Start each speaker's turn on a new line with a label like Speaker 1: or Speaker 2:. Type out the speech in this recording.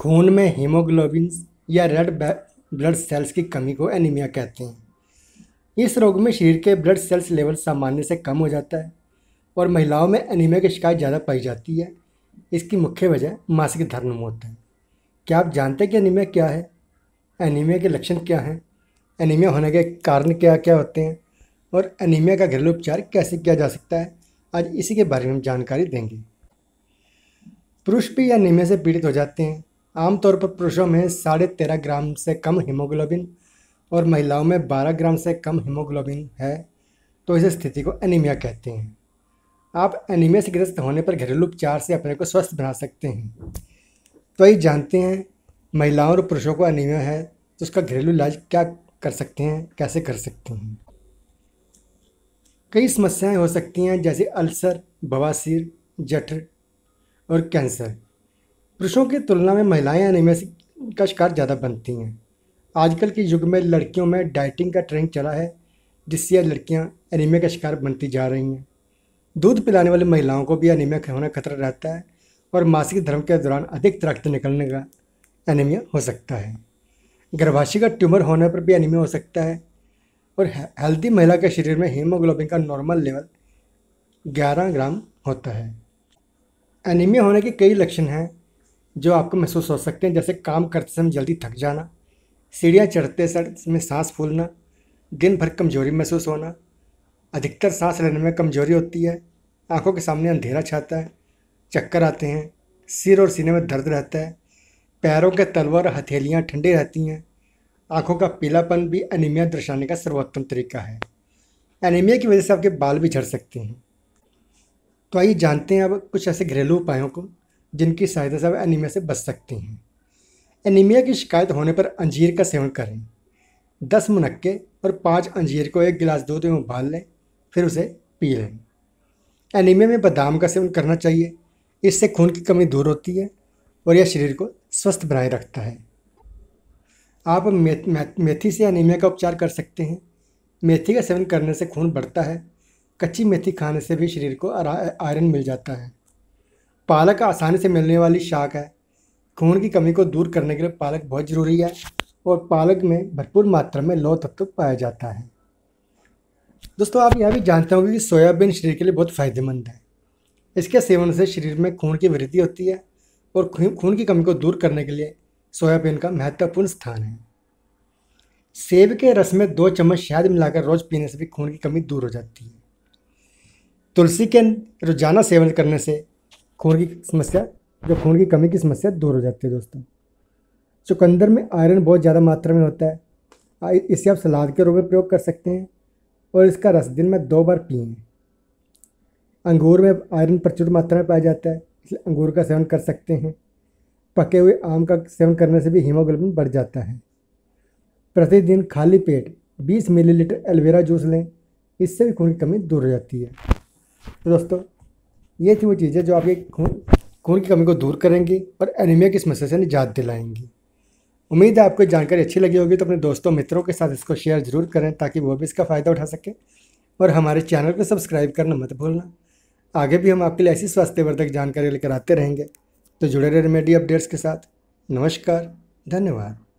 Speaker 1: खून में हीमोग्लोबिन या रेड ब्लड सेल्स की कमी को एनीमिया कहते हैं इस रोग में शरीर के ब्लड सेल्स लेवल सामान्य से कम हो जाता है और महिलाओं में एनीमिया की शिकायत ज़्यादा पाई जाती है इसकी मुख्य वजह मासिक धर्म होते है क्या आप जानते हैं कि एनीमिया क्या है एनीमिया के लक्षण क्या हैं एनीमिया होने के कारण क्या क्या होते हैं और एनीमिया का घरेलू उपचार कैसे किया जा सकता है आज इसी के बारे में हम जानकारी देंगे पुरुष भी एनीमिया से पीड़ित हो जाते हैं आमतौर पर पुरुषों में साढ़े तेरह ग्राम से कम हीमोग्लोबिन और महिलाओं में बारह ग्राम से कम हीमोग्लोबिन है तो इस स्थिति को एनीमिया कहते हैं आप एनीमिया से ग्रस्त होने पर घरेलू उपचार से अपने को स्वस्थ बना सकते हैं तो ये जानते हैं महिलाओं और पुरुषों को एनीमिया है तो उसका घरेलू इलाज क्या कर सकते हैं कैसे कर सकते हैं कई समस्याएं हो सकती हैं जैसे अल्सर बवासीर जठर और कैंसर पुरुषों की तुलना में महिलाएं एनीमिया का शिकार ज़्यादा बनती हैं आजकल के युग में लड़कियों में डाइटिंग का ट्रेंड चला है जिससे लड़कियाँ एनीमिया का शिकार बनती जा रही हैं दूध पिलाने वाली महिलाओं को भी एनीमिया होने खतरा रहता है और मासिक धर्म के दौरान अधिक तरक्त निकलने का एनीमिया हो सकता है गर्भाशय का ट्यूमर होने पर भी एनीमिया हो सकता है और हेल्दी महिला के शरीर में हीमोग्लोबिन का नॉर्मल लेवल 11 ग्राम होता है एनीमिया होने के कई लक्षण हैं जो आपको महसूस हो सकते हैं जैसे काम करते समय जल्दी थक जाना सीढ़ियाँ चढ़ते सर में सांस फूलना दिन भर कमजोरी महसूस होना अधिकतर सांस लेने में कमजोरी होती है आंखों के सामने अंधेरा छाता है चक्कर आते हैं सिर और सीने में दर्द रहता है पैरों के तलवार हथेलियाँ ठंडी रहती हैं आंखों का पीलापन भी एनीमिया दर्शाने का सर्वोत्तम तरीका है एनीमिया की वजह से आपके बाल भी झड़ सकते हैं तो आइए जानते हैं अब कुछ ऐसे घरेलू उपायों को जिनकी सहायता से आप एनीमिया से बच सकती हैं एनीमिया की शिकायत होने पर अंजीर का सेवन करें दस मुनक्के और पाँच अंजीर को एक गिलास दूध में उबाल लें फिर उसे पी लें एनीमिया में बादाम का सेवन करना चाहिए इससे खून की कमी दूर होती है और यह शरीर को स्वस्थ बनाए रखता है आप मेथी से एनीमिया का उपचार कर सकते हैं मेथी का सेवन करने से खून बढ़ता है कच्ची मेथी खाने से भी शरीर को आयरन मिल जाता है पालक आसानी से मिलने वाली शाक है खून की कमी को दूर करने के लिए पालक बहुत ज़रूरी है और पालक में भरपूर मात्रा में लौह तत्व पाया जाता है दोस्तों आप यह भी जानते होंगे कि सोयाबीन शरीर के लिए बहुत फ़ायदेमंद है इसके सेवन से शरीर में खून की वृद्धि होती है और खून की कमी को दूर करने के लिए सोयाबीन का महत्वपूर्ण स्थान है सेब के रस में दो चम्मच शहद मिलाकर रोज पीने से भी खून की कमी दूर हो जाती है तुलसी के रोजाना सेवन करने से खून की समस्या जो खून की कमी की समस्या दूर हो जाती है दोस्तों चुकंदर में आयरन बहुत ज़्यादा मात्रा में होता है इसे आप सलाद के रूप में प्रयोग कर सकते हैं और इसका रस दिन में दो बार पिए अंगूर में आयरन प्रचुर मात्रा में पाया जाता है इसलिए अंगूर का सेवन कर सकते हैं पके हुए आम का सेवन करने से भी हीमोग्लोबिन बढ़ जाता है प्रतिदिन खाली पेट 20 मिलीलीटर एलवेरा जूस लें इससे भी खून की कमी दूर हो जाती है तो दोस्तों ये थी वो चीज़ें जो आपके खून खून की कमी को दूर करेंगी और एनीमिया की समस्या से निजात दिलाएंगी उम्मीद है आपको जानकारी अच्छी लगी होगी तो अपने दोस्तों मित्रों के साथ इसको शेयर ज़रूर करें ताकि वो भी इसका फ़ायदा उठा सकें और हमारे चैनल को सब्सक्राइब करना मत भूलना आगे भी हम आपके लिए ऐसी स्वास्थ्यवर्धक जानकारी लेकर आते रहेंगे तो जुड़े रहे रेमेडी अपडेट्स के साथ नमस्कार धन्यवाद